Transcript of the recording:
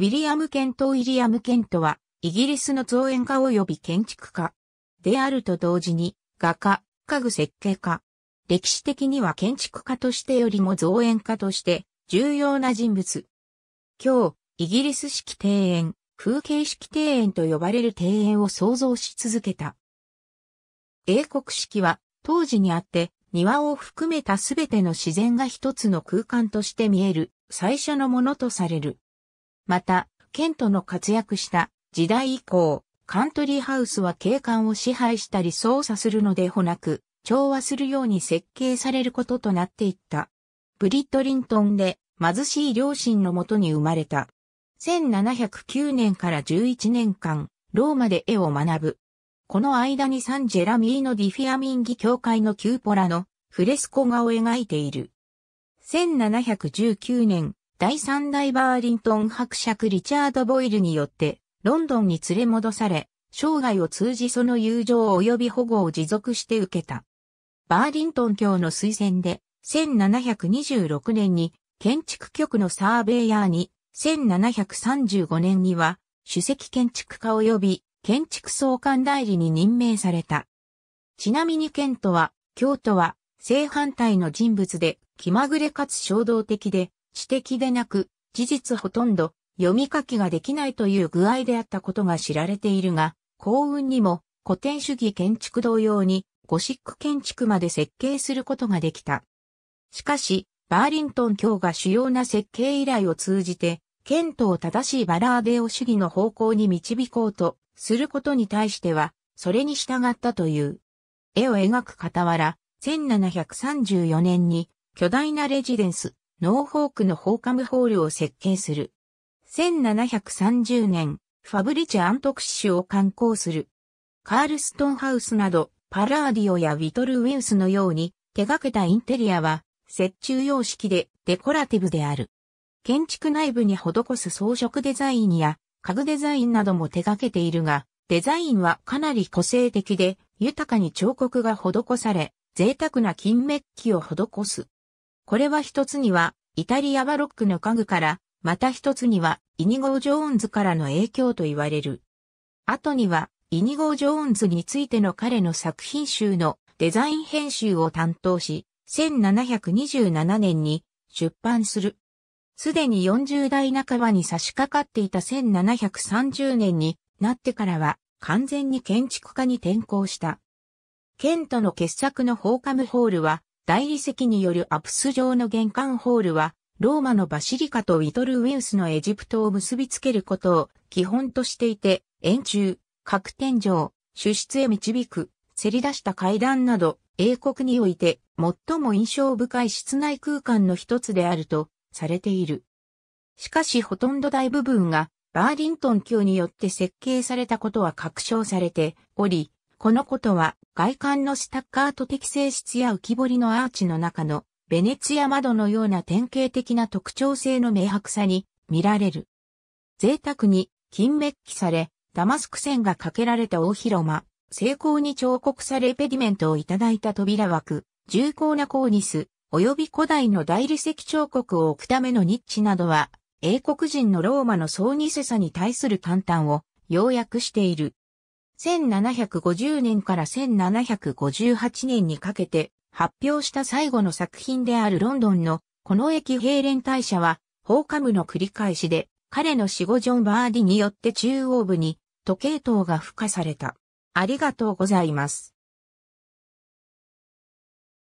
ウィリアム・ケント・ウィリアム・ケントは、イギリスの造園家及び建築家。であると同時に、画家、家具設計家。歴史的には建築家としてよりも造園家として、重要な人物。今日、イギリス式庭園、風景式庭園と呼ばれる庭園を創造し続けた。英国式は、当時にあって、庭を含めたすべての自然が一つの空間として見える、最初のものとされる。また、ケントの活躍した時代以降、カントリーハウスは景観を支配したり操作するのでほなく、調和するように設計されることとなっていった。ブリットリントンで貧しい両親のもとに生まれた。1709年から11年間、ローマで絵を学ぶ。この間にサンジェラミーノ・ディフィアミンギ教会のキューポラのフレスコ画を描いている。1719年、第三代バーリントン伯爵リチャード・ボイルによって、ロンドンに連れ戻され、生涯を通じその友情及び保護を持続して受けた。バーリントン教の推薦で、1726年に建築局のサーベイヤーに、1735年には首席建築家及び建築総監代理に任命された。ちなみにケントは、京都は正反対の人物で気まぐれかつ衝動的で、指摘でなく、事実ほとんど読み書きができないという具合であったことが知られているが、幸運にも古典主義建築同様にゴシック建築まで設計することができた。しかし、バーリントン卿が主要な設計依頼を通じて、剣とを正しいバラーデオ主義の方向に導こうとすることに対しては、それに従ったという。絵を描く傍ら、1734年に巨大なレジデンス、ノーホークのホーカムホールを設計する。1730年、ファブリチェ・アントクッシュを観光する。カールストンハウスなど、パラーディオやウィトル・ウィウスのように、手掛けたインテリアは、折衷様式でデコラティブである。建築内部に施す装飾デザインや、家具デザインなども手掛けているが、デザインはかなり個性的で、豊かに彫刻が施され、贅沢な金メッキを施す。これは一つには、イタリアバロックの家具から、また一つには、イニゴー・ジョーンズからの影響と言われる。後には、イニゴー・ジョーンズについての彼の作品集のデザイン編集を担当し、1727年に出版する。すでに40代半ばに差し掛かっていた1730年になってからは完全に建築家に転向した。ケントの傑作のホーカムホールは大理石によるアプス状の玄関ホールは、ローマのバシリカとウィトルウィウスのエジプトを結びつけることを基本としていて、円柱、各天井、主室へ導く、せり出した階段など、英国において最も印象深い室内空間の一つであるとされている。しかしほとんど大部分がバーリントン級によって設計されたことは確証されており、このことは外観のスタッカート的性質や浮き彫りのアーチの中のベネツィア窓のような典型的な特徴性の明白さに見られる。贅沢に金メッキされ、ダマスク線がかけられた大広間、精巧に彫刻されペディメントをいただいた扉枠、重厚なコーニス、及び古代の大理石彫刻を置くためのニッチなどは、英国人のローマの総ニセさに対する簡単を要約している。1750年から1758年にかけて発表した最後の作品であるロンドンのこの駅平連大社は放火無の繰り返しで彼の死後ジョン・バーディによって中央部に時計塔が付加された。ありがとうございます。